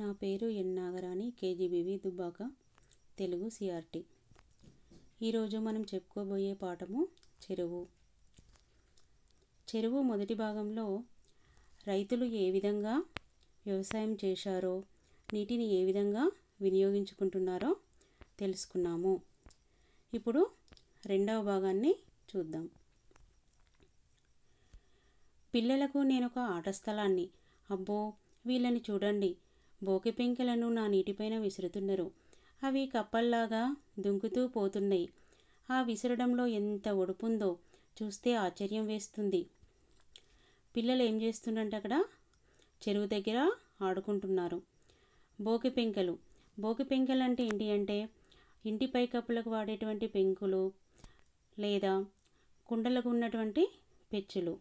నా పేరు N Nagarani KGBV Dubbaka Telugu CRT ఈరోజు మనం చెప్పుకోబోయే పాఠము చెరువు చెరువు మొదటి భాగంలో రైతులు ఏ విధంగా వ్యవసాయం చేశారో నీటిని ఏ విధంగా వినియోగించుకుంటున్నారో తెలుసుకున్నాము ఇప్పుడు రెండవ భాగాన్ని చూద్దాం పిల్లలకు నేను ఒక ఆట స్థలాన్ని అబ్బో వీళ్ళని చూడండి పెంకలను నా నీటిపైన విసురుతున్నారు అవి కప్పల్లాగా దుంకుతూ పోతున్నాయి ఆ విసరడంలో ఎంత ఒడుపుందో చూస్తే ఆశ్చర్యం వేస్తుంది పిల్లలు ఏం చేస్తుందంటే అక్కడ చెరువు దగ్గర ఆడుకుంటున్నారు బోకి పెంకలు బోకి పెంకలు అంటే ఏంటి అంటే ఇంటి పైకప్పులకు వాడేటువంటి పెంకులు లేదా కుండలకు ఉన్నటువంటి పెచ్చులు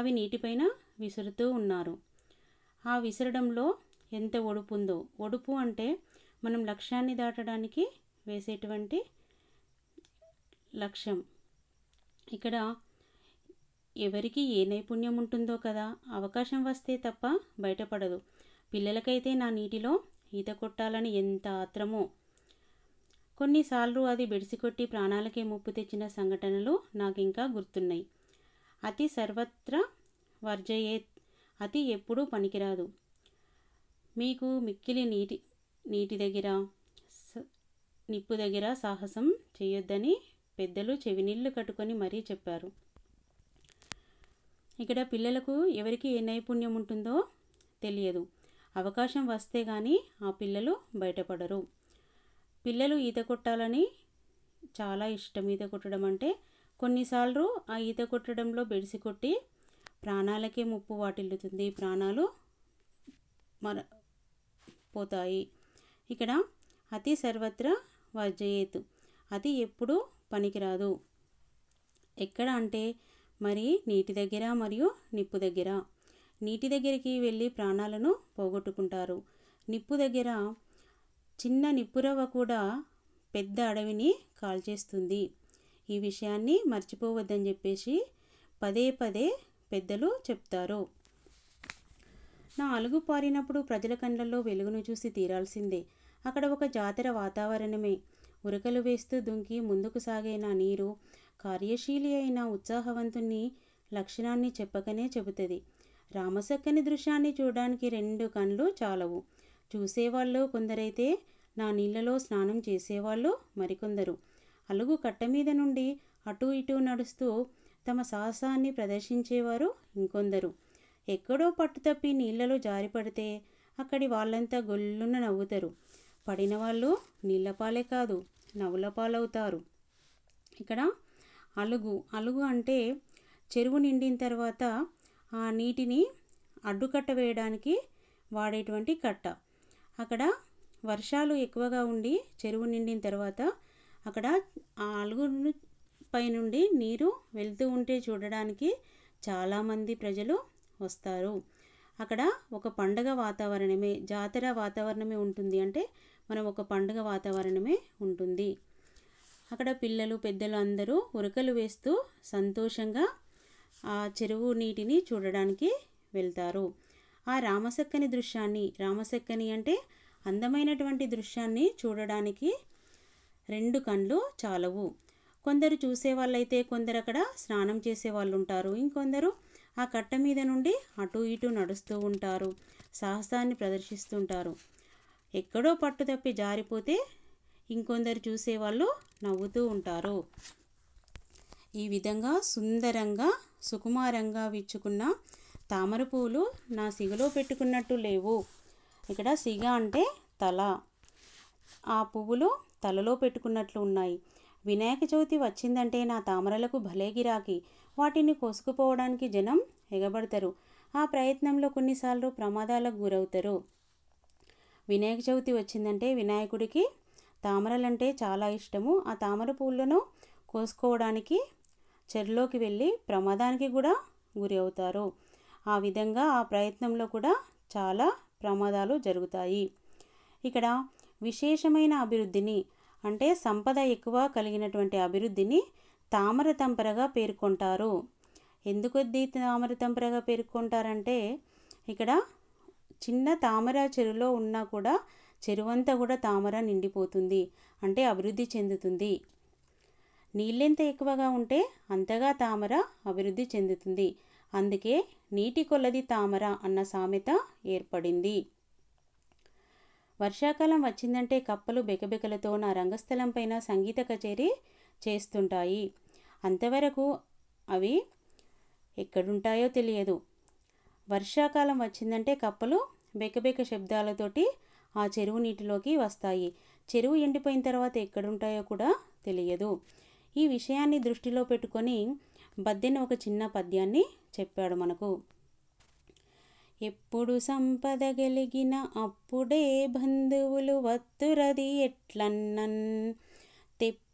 అవి నీటిపైన విసురుతూ ఉన్నారు ఆ విసరడంలో ఎంత ఒడుపు ఉందో ఒడుపు అంటే మనం లక్ష్యాన్ని దాటడానికి వేసేటువంటి లక్ష్యం ఇక్కడ ఎవరికి ఏ నైపుణ్యం ఉంటుందో కదా అవకాశం వస్తే తప్ప బయటపడదు పిల్లలకైతే నా నీటిలో ఈత కొట్టాలని ఎంత ఆత్రమో కొన్నిసార్లు అది బెడిసికొట్టి ప్రాణాలకే ముప్పు తెచ్చిన సంఘటనలు నాకు ఇంకా గుర్తున్నాయి అతి సర్వత్రా వర్జయే అతి ఎప్పుడూ పనికిరాదు మీకు మిక్కిలి నీటి నీటి దగ్గర నిప్పు దగ్గర సాహసం చేయొద్దని పెద్దలు నీళ్ళు కట్టుకొని మరీ చెప్పారు ఇక్కడ పిల్లలకు ఎవరికి ఏ నైపుణ్యం ఉంటుందో తెలియదు అవకాశం వస్తే కానీ ఆ పిల్లలు బయటపడరు పిల్లలు ఈత కొట్టాలని చాలా ఇష్టం ఈత కొట్టడం అంటే కొన్నిసార్లు ఆ ఈత కొట్టడంలో బెడిసి కొట్టి ప్రాణాలకే ముప్పు వాటిల్లుతుంది ప్రాణాలు మర పోతాయి ఇక్కడ అతి సర్వత్ర వర్జయేత్ అతి ఎప్పుడూ పనికిరాదు ఎక్కడ అంటే మరి నీటి దగ్గర మరియు నిప్పు దగ్గర నీటి దగ్గరికి వెళ్ళి ప్రాణాలను పోగొట్టుకుంటారు నిప్పు దగ్గర చిన్న నిప్పురవ్వ కూడా పెద్ద అడవిని కాల్చేస్తుంది ఈ విషయాన్ని మర్చిపోవద్దని చెప్పేసి పదే పదే పెద్దలు చెప్తారు నా అలుగు పారినప్పుడు ప్రజల కండ్లలో వెలుగును చూసి తీరాల్సిందే అక్కడ ఒక జాతర వాతావరణమే ఉరకలు వేస్తూ దుంకి ముందుకు సాగే నా నీరు కార్యశీలి అయిన ఉత్సాహవంతుని లక్షణాన్ని చెప్పకనే చెబుతుంది రామసక్కని దృశ్యాన్ని చూడడానికి రెండు కండ్లు చాలవు చూసేవాళ్ళు కొందరైతే నా నీళ్ళలో స్నానం చేసేవాళ్ళు మరికొందరు అలుగు కట్ట మీద నుండి అటు ఇటు నడుస్తూ తమ సాహసాన్ని ప్రదర్శించేవారు ఇంకొందరు ఎక్కడో పట్టుతప్పి నీళ్ళలో నీళ్లలో జారిపడితే అక్కడి వాళ్ళంతా గొల్లున నవ్వుతారు పడిన వాళ్ళు నీళ్ళపాలే కాదు నవ్వుల పాలవుతారు ఇక్కడ అలుగు అలుగు అంటే చెరువు నిండిన తర్వాత ఆ నీటిని అడ్డుకట్ట వేయడానికి వాడేటువంటి కట్ట అక్కడ వర్షాలు ఎక్కువగా ఉండి చెరువు నిండిన తర్వాత అక్కడ ఆ అలుగును పైనుండి నీరు వెళ్తూ ఉంటే చూడడానికి చాలామంది ప్రజలు వస్తారు అక్కడ ఒక పండగ వాతావరణమే జాతర వాతావరణమే ఉంటుంది అంటే మనం ఒక పండుగ వాతావరణమే ఉంటుంది అక్కడ పిల్లలు పెద్దలు అందరూ ఉరకలు వేస్తూ సంతోషంగా ఆ చెరువు నీటిని చూడడానికి వెళ్తారు ఆ రామసక్కని దృశ్యాన్ని రామసక్కని అంటే అందమైనటువంటి దృశ్యాన్ని చూడడానికి రెండు కండ్లు చాలవు కొందరు చూసేవాళ్ళైతే కొందరు అక్కడ స్నానం చేసే వాళ్ళు ఉంటారు ఇంకొందరు ఆ కట్ట మీద నుండి అటు ఇటు నడుస్తూ ఉంటారు సాహసాన్ని ప్రదర్శిస్తుంటారు ఎక్కడో పట్టు తప్పి జారిపోతే ఇంకొందరు చూసేవాళ్ళు నవ్వుతూ ఉంటారు ఈ విధంగా సుందరంగా సుకుమారంగా విచ్చుకున్న తామర పువ్వులు నా సిగలో పెట్టుకున్నట్టు లేవు ఇక్కడ సిగ అంటే తల ఆ పువ్వులు తలలో పెట్టుకున్నట్లు ఉన్నాయి వినాయక చవితి వచ్చిందంటే నా తామరలకు భలే గిరాకీ వాటిని కోసుకుపోవడానికి జనం ఎగబడతారు ఆ ప్రయత్నంలో కొన్నిసార్లు ప్రమాదాలకు గురవుతారు వినాయక చవితి వచ్చిందంటే వినాయకుడికి తామరలంటే చాలా ఇష్టము ఆ తామర పూలను కోసుకోవడానికి చెరులోకి వెళ్ళి ప్రమాదానికి కూడా గురి అవుతారు ఆ విధంగా ఆ ప్రయత్నంలో కూడా చాలా ప్రమాదాలు జరుగుతాయి ఇక్కడ విశేషమైన అభివృద్ధిని అంటే సంపద ఎక్కువ కలిగినటువంటి అభివృద్ధిని తామర తంపరగా పేర్కొంటారు ఎందుకొద్ది తామర తంపరగా పేర్కొంటారంటే ఇక్కడ చిన్న తామర చెరువులో ఉన్నా కూడా చెరువంతా కూడా తామర నిండిపోతుంది అంటే అభివృద్ధి చెందుతుంది నీళ్ళెంత ఎక్కువగా ఉంటే అంతగా తామర అభివృద్ధి చెందుతుంది అందుకే నీటి కొలది తామర అన్న సామెత ఏర్పడింది వర్షాకాలం వచ్చిందంటే కప్పలు బెకబెకలతో నా రంగస్థలం పైన సంగీత కచేరీ చేస్తుంటాయి అంతవరకు అవి ఎక్కడుంటాయో తెలియదు వర్షాకాలం వచ్చిందంటే కప్పలు బెకబెక శబ్దాలతోటి ఆ చెరువు నీటిలోకి వస్తాయి చెరువు ఎండిపోయిన తర్వాత ఎక్కడుంటాయో కూడా తెలియదు ఈ విషయాన్ని దృష్టిలో పెట్టుకొని బద్దెన ఒక చిన్న పద్యాన్ని చెప్పాడు మనకు ఎప్పుడు సంపద గలిగిన అప్పుడే బంధువులు వత్తురది ఎట్లన్నన్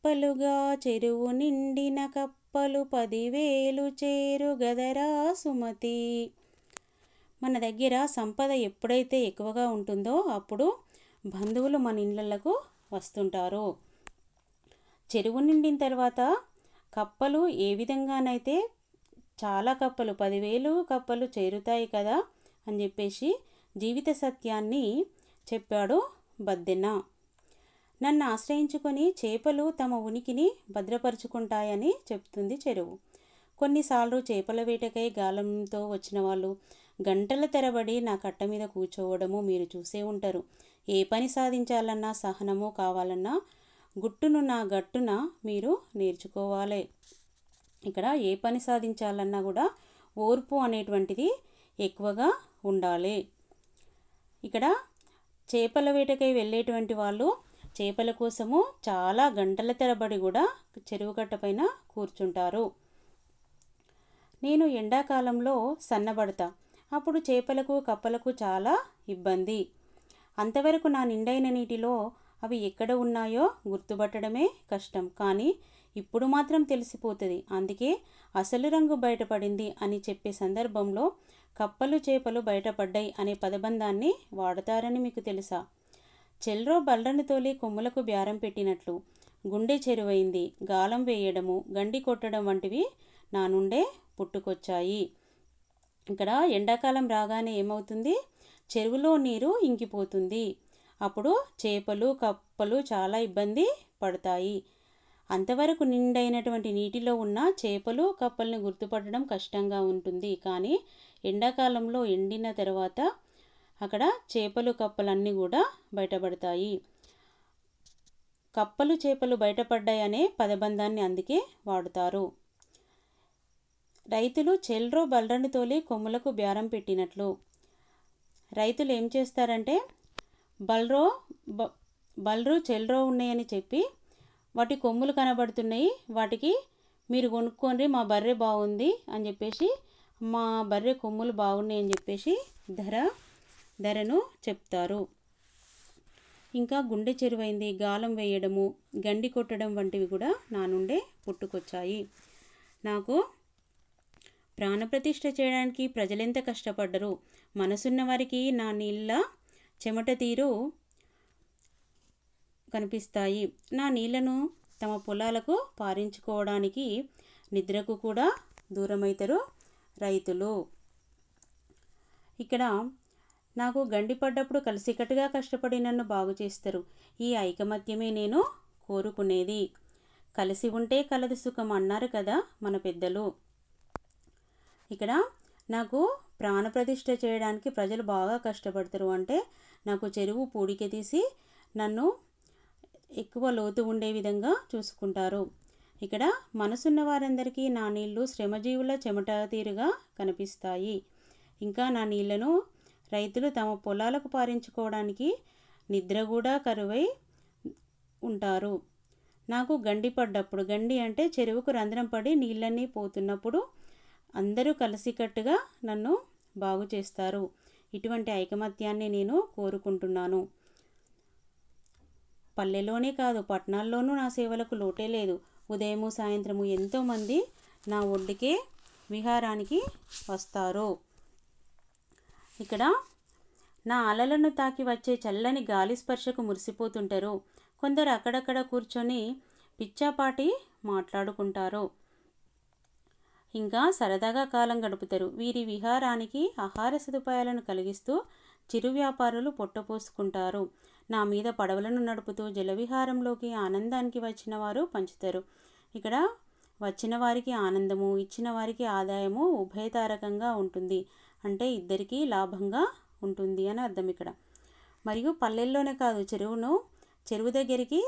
కప్పలుగా చెరువు నిండిన కప్పలు పదివేలు చేరు గదరా సుమతి మన దగ్గర సంపద ఎప్పుడైతే ఎక్కువగా ఉంటుందో అప్పుడు బంధువులు మన ఇళ్ళకు వస్తుంటారు చెరువు నిండిన తర్వాత కప్పలు ఏ విధంగానైతే చాలా కప్పలు పదివేలు కప్పలు చేరుతాయి కదా అని చెప్పేసి జీవిత సత్యాన్ని చెప్పాడు బద్దెన్న నన్ను ఆశ్రయించుకొని చేపలు తమ ఉనికిని భద్రపరుచుకుంటాయని చెప్తుంది చెరువు కొన్నిసార్లు చేపల వేటకై గాలంతో వచ్చిన వాళ్ళు గంటల తెరబడి నా కట్ట మీద కూర్చోవడము మీరు చూసే ఉంటారు ఏ పని సాధించాలన్నా సహనము కావాలన్నా గుట్టును నా గట్టున మీరు నేర్చుకోవాలి ఇక్కడ ఏ పని సాధించాలన్నా కూడా ఓర్పు అనేటువంటిది ఎక్కువగా ఉండాలి ఇక్కడ చేపల వేటకై వెళ్ళేటువంటి వాళ్ళు చేపల కోసము చాలా గంటల తరబడి కూడా చెరువు గట్ట పైన కూర్చుంటారు నేను ఎండాకాలంలో సన్నబడతా అప్పుడు చేపలకు కప్పలకు చాలా ఇబ్బంది అంతవరకు నా నిండైన నీటిలో అవి ఎక్కడ ఉన్నాయో గుర్తుపట్టడమే కష్టం కానీ ఇప్పుడు మాత్రం తెలిసిపోతుంది అందుకే అసలు రంగు బయటపడింది అని చెప్పే సందర్భంలో కప్పలు చేపలు బయటపడ్డాయి అనే పదబంధాన్ని వాడతారని మీకు తెలుసా చెల్రో బల్లను తోలి కొమ్ములకు బ్యారం పెట్టినట్లు గుండె చెరువైంది గాలం వేయడము గండి కొట్టడం వంటివి నా నుండే పుట్టుకొచ్చాయి ఇక్కడ ఎండాకాలం రాగానే ఏమవుతుంది చెరువులో నీరు ఇంకిపోతుంది అప్పుడు చేపలు కప్పలు చాలా ఇబ్బంది పడతాయి అంతవరకు నిండైనటువంటి నీటిలో ఉన్న చేపలు కప్పల్ని గుర్తుపట్టడం కష్టంగా ఉంటుంది కానీ ఎండాకాలంలో ఎండిన తర్వాత అక్కడ చేపలు కప్పలన్నీ కూడా బయటపడతాయి కప్పలు చేపలు బయటపడ్డాయి అనే పదబంధాన్ని అందుకే వాడుతారు రైతులు చెల్రో బలరండి తోలి కొమ్ములకు బేరం పెట్టినట్లు రైతులు ఏం చేస్తారంటే బల్రో బ బల్రు చెల్రో ఉన్నాయని చెప్పి వాటి కొమ్ములు కనబడుతున్నాయి వాటికి మీరు కొనుక్కోండి మా బర్రె బాగుంది అని చెప్పేసి మా బర్రె కొమ్ములు బాగున్నాయి అని చెప్పేసి ధర ధరను చెప్తారు ఇంకా గుండె చెరువైంది గాలం వేయడము గండి కొట్టడం వంటివి కూడా నా నుండే పుట్టుకొచ్చాయి నాకు ప్రాణప్రతిష్ఠ చేయడానికి ప్రజలెంత కష్టపడ్డరు మనసున్న వారికి నా నీళ్ళ చెమట తీరు కనిపిస్తాయి నా నీళ్లను తమ పొలాలకు పారించుకోవడానికి నిద్రకు కూడా దూరమవుతారు రైతులు ఇక్కడ నాకు గండిపడ్డప్పుడు కలిసికట్టుగా కష్టపడి నన్ను బాగు చేస్తారు ఈ ఐకమత్యమే నేను కోరుకునేది కలిసి ఉంటే కలదు సుఖం అన్నారు కదా మన పెద్దలు ఇక్కడ నాకు ప్రాణప్రతిష్ట చేయడానికి ప్రజలు బాగా కష్టపడతారు అంటే నాకు చెరువు పూడిక తీసి నన్ను ఎక్కువ లోతు ఉండే విధంగా చూసుకుంటారు ఇక్కడ మనసున్న వారందరికీ నా నీళ్లు శ్రమజీవుల చెమట తీరుగా కనిపిస్తాయి ఇంకా నా నీళ్లను రైతులు తమ పొలాలకు పారించుకోవడానికి నిద్ర కూడా కరువై ఉంటారు నాకు గండి పడ్డప్పుడు గండి అంటే చెరువుకు రంధ్రం పడి నీళ్ళన్నీ పోతున్నప్పుడు అందరూ కలిసికట్టుగా నన్ను బాగు చేస్తారు ఇటువంటి ఐకమత్యాన్ని నేను కోరుకుంటున్నాను పల్లెలోనే కాదు పట్టణాల్లోనూ నా సేవలకు లోటే లేదు ఉదయము సాయంత్రము ఎంతోమంది నా ఒడ్డుకే విహారానికి వస్తారు ఇక్కడ నా అలలను తాకి వచ్చే చల్లని గాలి స్పర్శకు మురిసిపోతుంటారు కొందరు అక్కడక్కడ కూర్చొని పిచ్చాపాటి మాట్లాడుకుంటారు ఇంకా సరదాగా కాలం గడుపుతారు వీరి విహారానికి ఆహార సదుపాయాలను కలిగిస్తూ చిరు వ్యాపారులు పొట్టపోసుకుంటారు నా మీద పడవలను నడుపుతూ జలవిహారంలోకి ఆనందానికి వచ్చిన వారు పంచుతారు ఇక్కడ వచ్చిన వారికి ఆనందము ఇచ్చిన వారికి ఆదాయము ఉభయతారకంగా ఉంటుంది అంటే ఇద్దరికీ లాభంగా ఉంటుంది అని అర్థం ఇక్కడ మరియు పల్లెల్లోనే కాదు చెరువును చెరువు దగ్గరికి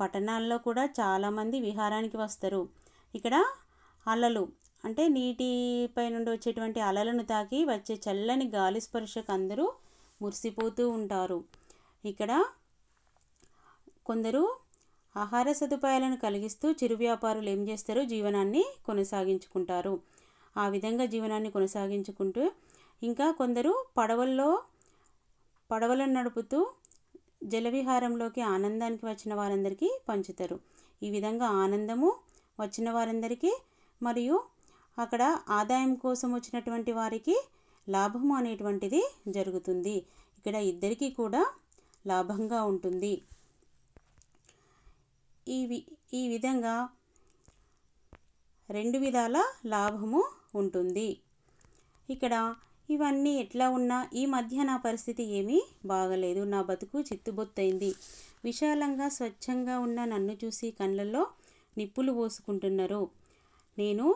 పట్టణాల్లో కూడా చాలామంది విహారానికి వస్తారు ఇక్కడ అలలు అంటే నీటిపై నుండి వచ్చేటువంటి అలలను తాకి వచ్చే చల్లని గాలి స్పర్శకు అందరూ మురిసిపోతూ ఉంటారు ఇక్కడ కొందరు ఆహార సదుపాయాలను కలిగిస్తూ చిరు వ్యాపారులు ఏం చేస్తారు జీవనాన్ని కొనసాగించుకుంటారు ఆ విధంగా జీవనాన్ని కొనసాగించుకుంటూ ఇంకా కొందరు పడవల్లో పడవలను నడుపుతూ జలవిహారంలోకి ఆనందానికి వచ్చిన వారందరికీ పంచుతారు ఈ విధంగా ఆనందము వచ్చిన వారందరికీ మరియు అక్కడ ఆదాయం కోసం వచ్చినటువంటి వారికి లాభము అనేటువంటిది జరుగుతుంది ఇక్కడ ఇద్దరికీ కూడా లాభంగా ఉంటుంది ఈ ఈ విధంగా రెండు విధాల లాభము ఉంటుంది ఇక్కడ ఇవన్నీ ఎట్లా ఉన్నా ఈ మధ్య నా పరిస్థితి ఏమీ బాగలేదు నా బతుకు చిత్తుబొత్తైంది విశాలంగా స్వచ్ఛంగా ఉన్న నన్ను చూసి కళ్ళల్లో నిప్పులు పోసుకుంటున్నారు నేను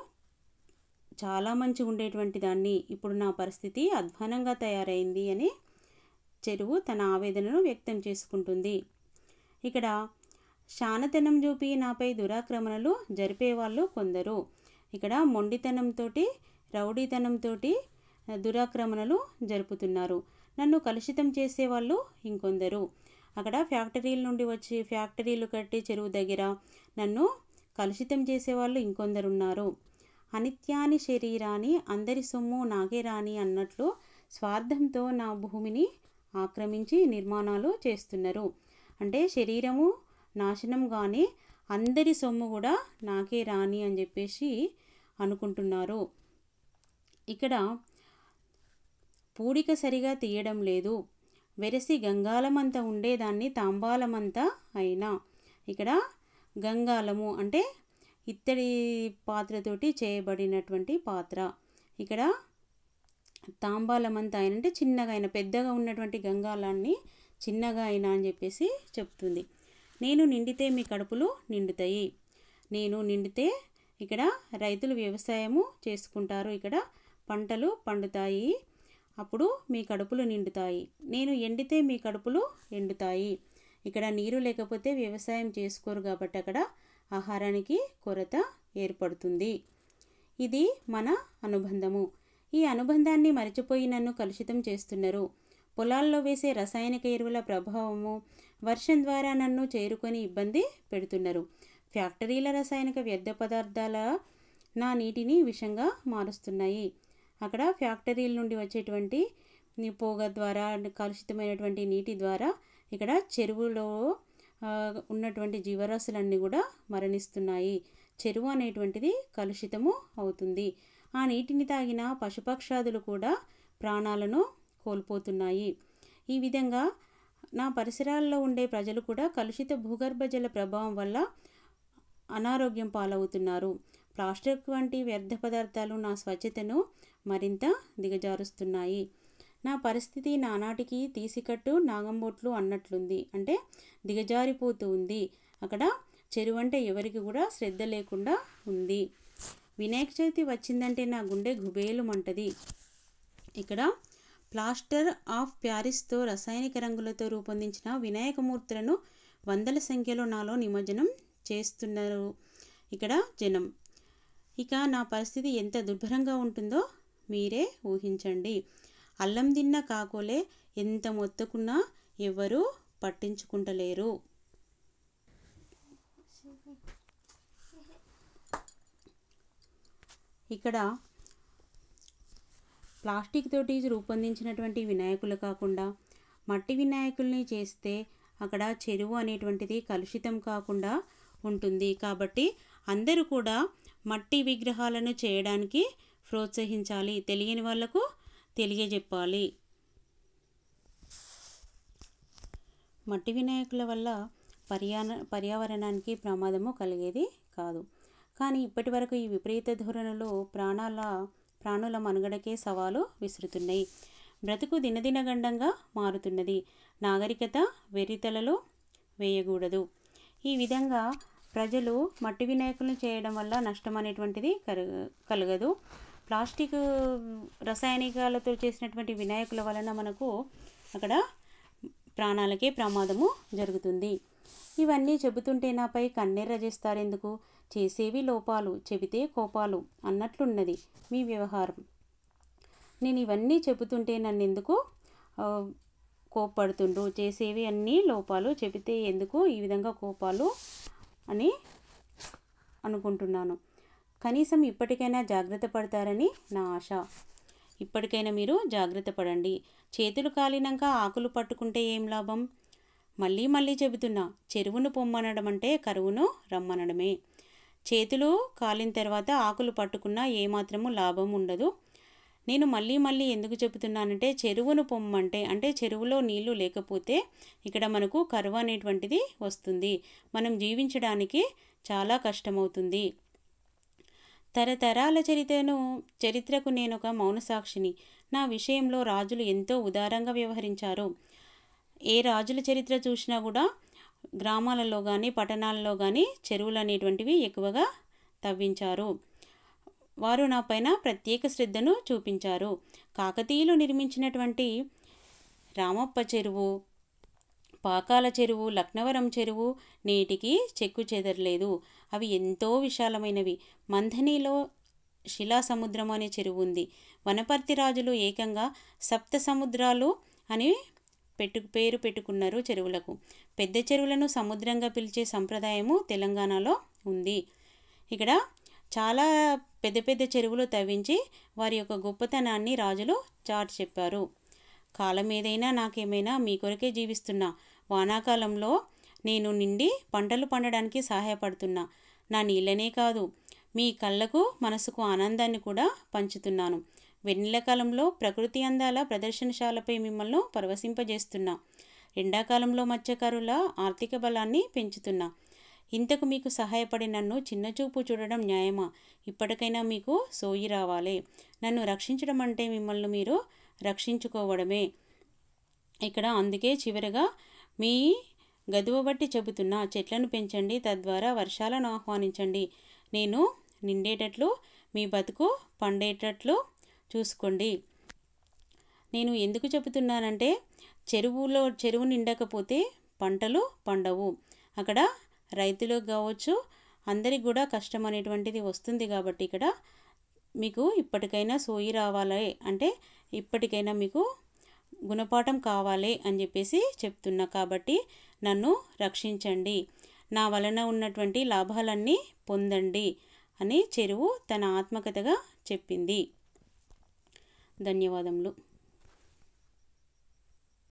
చాలా మంచి ఉండేటువంటి దాన్ని ఇప్పుడు నా పరిస్థితి అధ్వానంగా తయారైంది అని చెరువు తన ఆవేదనను వ్యక్తం చేసుకుంటుంది ఇక్కడ శానతనం చూపి నాపై దురాక్రమణలు జరిపేవాళ్ళు కొందరు ఇక్కడ మొండితనంతో రౌడీతనంతో దురాక్రమణలు జరుపుతున్నారు నన్ను కలుషితం చేసేవాళ్ళు ఇంకొందరు అక్కడ ఫ్యాక్టరీల నుండి వచ్చి ఫ్యాక్టరీలు కట్టి చెరువు దగ్గర నన్ను కలుషితం చేసేవాళ్ళు ఉన్నారు అనిత్యాని శరీరాన్ని అందరి సొమ్ము నాకే రాని అన్నట్లు స్వార్థంతో నా భూమిని ఆక్రమించి నిర్మాణాలు చేస్తున్నారు అంటే శరీరము నాశనం కానీ అందరి సొమ్ము కూడా నాకే రాని అని చెప్పేసి అనుకుంటున్నారు ఇక్కడ పూడిక సరిగా తీయడం లేదు వెరసి గంగాలమంత ఉండేదాన్ని తాంబాలమంత అయినా ఇక్కడ గంగాలము అంటే ఇత్తడి పాత్రతోటి చేయబడినటువంటి పాత్ర ఇక్కడ తాంబాలమంత అయిన అంటే చిన్నగా అయిన పెద్దగా ఉన్నటువంటి గంగాలాన్ని చిన్నగా అయినా అని చెప్పేసి చెప్తుంది నేను నిండితే మీ కడుపులు నిండుతాయి నేను నిండితే ఇక్కడ రైతులు వ్యవసాయము చేసుకుంటారు ఇక్కడ పంటలు పండుతాయి అప్పుడు మీ కడుపులు నిండుతాయి నేను ఎండితే మీ కడుపులు ఎండుతాయి ఇక్కడ నీరు లేకపోతే వ్యవసాయం చేసుకోరు కాబట్టి అక్కడ ఆహారానికి కొరత ఏర్పడుతుంది ఇది మన అనుబంధము ఈ అనుబంధాన్ని మరచిపోయి నన్ను కలుషితం చేస్తున్నారు పొలాల్లో వేసే రసాయనిక ఎరువుల ప్రభావము వర్షం ద్వారా నన్ను చేరుకొని ఇబ్బంది పెడుతున్నారు ఫ్యాక్టరీల రసాయనిక వ్యర్థ పదార్థాల నా నీటిని విషంగా మారుస్తున్నాయి అక్కడ ఫ్యాక్టరీల నుండి వచ్చేటువంటి పోగ ద్వారా కలుషితమైనటువంటి నీటి ద్వారా ఇక్కడ చెరువులో ఉన్నటువంటి జీవరాశులన్నీ కూడా మరణిస్తున్నాయి చెరువు అనేటువంటిది కలుషితము అవుతుంది ఆ నీటిని తాగిన పశుపక్షాదులు కూడా ప్రాణాలను కోల్పోతున్నాయి ఈ విధంగా నా పరిసరాల్లో ఉండే ప్రజలు కూడా కలుషిత భూగర్భ జల ప్రభావం వల్ల అనారోగ్యం పాలవుతున్నారు ప్లాస్టిక్ వంటి వ్యర్థ పదార్థాలు నా స్వచ్ఛతను మరింత దిగజారుస్తున్నాయి నా పరిస్థితి నానాటికి తీసికట్టు నాగంబోట్లు అన్నట్లుంది అంటే దిగజారిపోతూ ఉంది అక్కడ చెరువంటే ఎవరికి కూడా శ్రద్ధ లేకుండా ఉంది వినాయక చవితి వచ్చిందంటే నా గుండె గుబేలుమంటది ఇక్కడ ప్లాస్టర్ ఆఫ్ ప్యారిస్తో రసాయనిక రంగులతో రూపొందించిన వినాయక మూర్తులను వందల సంఖ్యలో నాలో నిమజ్జనం చేస్తున్నారు ఇక్కడ జనం ఇక నా పరిస్థితి ఎంత దుర్భరంగా ఉంటుందో మీరే ఊహించండి అల్లం తిన్న కాకోలే ఎంత మొత్తుకున్నా ఎవరూ పట్టించుకుంటలేరు ఇక్కడ ప్లాస్టిక్ తోటి రూపొందించినటువంటి వినాయకులు కాకుండా మట్టి వినాయకుల్ని చేస్తే అక్కడ చెరువు అనేటువంటిది కలుషితం కాకుండా ఉంటుంది కాబట్టి అందరూ కూడా మట్టి విగ్రహాలను చేయడానికి ప్రోత్సహించాలి తెలియని వాళ్లకు తెలియజెప్పాలి మట్టి వినాయకుల వల్ల పర్యాన పర్యావరణానికి ప్రమాదము కలిగేది కాదు కానీ ఇప్పటి వరకు ఈ విపరీత ధోరణిలో ప్రాణాల ప్రాణుల మనుగడకే సవాలు విసురుతున్నాయి బ్రతుకు దినదినగండంగా మారుతున్నది నాగరికత వెరితలలో వేయకూడదు ఈ విధంగా ప్రజలు మట్టి వినాయకులను చేయడం వల్ల నష్టం అనేటువంటిది కలగదు ప్లాస్టిక్ రసాయనికాలతో చేసినటువంటి వినాయకుల వలన మనకు అక్కడ ప్రాణాలకే ప్రమాదము జరుగుతుంది ఇవన్నీ చెబుతుంటే నాపై కన్నెర్ర చేస్తారెందుకు చేసేవి లోపాలు చెబితే కోపాలు అన్నట్లున్నది మీ వ్యవహారం నేను ఇవన్నీ చెబుతుంటే నన్ను ఎందుకు కోప్పడుతుండ్రు చేసేవి అన్నీ లోపాలు చెబితే ఎందుకు ఈ విధంగా కోపాలు అని అనుకుంటున్నాను కనీసం ఇప్పటికైనా జాగ్రత్త పడతారని నా ఆశ ఇప్పటికైనా మీరు జాగ్రత్త పడండి చేతులు కాలినాక ఆకులు పట్టుకుంటే ఏం లాభం మళ్ళీ మళ్ళీ చెబుతున్నా చెరువును పొమ్మనడం అంటే కరువును రమ్మనడమే చేతులు కాలిన తర్వాత ఆకులు పట్టుకున్నా ఏమాత్రము లాభం ఉండదు నేను మళ్ళీ మళ్ళీ ఎందుకు చెబుతున్నానంటే చెరువును పొమ్మంటే అంటే చెరువులో నీళ్లు లేకపోతే ఇక్కడ మనకు కరువు అనేటువంటిది వస్తుంది మనం జీవించడానికి చాలా కష్టమవుతుంది తరతరాల చరిత్రను చరిత్రకు నేను ఒక మౌనసాక్షిని నా విషయంలో రాజులు ఎంతో ఉదారంగా వ్యవహరించారు ఏ రాజుల చరిత్ర చూసినా కూడా గ్రామాలలో కానీ పట్టణాలలో కానీ చెరువులు అనేటువంటివి ఎక్కువగా తవ్వించారు వారు నా పైన ప్రత్యేక శ్రద్ధను చూపించారు కాకతీయులు నిర్మించినటువంటి రామప్ప చెరువు పాకాల చెరువు లక్నవరం చెరువు నేటికి చెక్కు చెదరలేదు అవి ఎంతో విశాలమైనవి మంధనీలో శిలా సముద్రం అనే చెరువు ఉంది వనపర్తి రాజులు ఏకంగా సప్త సముద్రాలు అని పెట్టు పేరు పెట్టుకున్నారు చెరువులకు పెద్ద చెరువులను సముద్రంగా పిలిచే సంప్రదాయము తెలంగాణలో ఉంది ఇక్కడ చాలా పెద్ద పెద్ద చెరువులు తవ్వించి వారి యొక్క గొప్పతనాన్ని రాజులు చాటి చెప్పారు కాలం ఏదైనా నాకేమైనా మీ కొరకే జీవిస్తున్నా వానాకాలంలో నేను నిండి పంటలు పండడానికి సహాయపడుతున్నా నా నీళ్ళనే కాదు మీ కళ్ళకు మనసుకు ఆనందాన్ని కూడా పంచుతున్నాను కాలంలో ప్రకృతి అందాల ప్రదర్శనశాలపై మిమ్మల్ని పరవశింపజేస్తున్నా ఎండాకాలంలో మత్స్యకారుల ఆర్థిక బలాన్ని పెంచుతున్నా ఇంతకు మీకు సహాయపడి నన్ను చిన్నచూపు చూడడం న్యాయమా ఇప్పటికైనా మీకు సోయి రావాలి నన్ను రక్షించడం అంటే మిమ్మల్ని మీరు రక్షించుకోవడమే ఇక్కడ అందుకే చివరిగా మీ గదువ బట్టి చెబుతున్నా చెట్లను పెంచండి తద్వారా వర్షాలను ఆహ్వానించండి నేను నిండేటట్లు మీ బతుకు పండేటట్లు చూసుకోండి నేను ఎందుకు చెబుతున్నానంటే చెరువులో చెరువు నిండకపోతే పంటలు పండవు అక్కడ రైతులకు కావచ్చు అందరికి కూడా కష్టం అనేటువంటిది వస్తుంది కాబట్టి ఇక్కడ మీకు ఇప్పటికైనా సోయి రావాలి అంటే ఇప్పటికైనా మీకు గుణపాఠం కావాలి అని చెప్పేసి చెప్తున్నా కాబట్టి నన్ను రక్షించండి నా వలన ఉన్నటువంటి లాభాలన్నీ పొందండి అని చెరువు తన ఆత్మకథగా చెప్పింది ధన్యవాదములు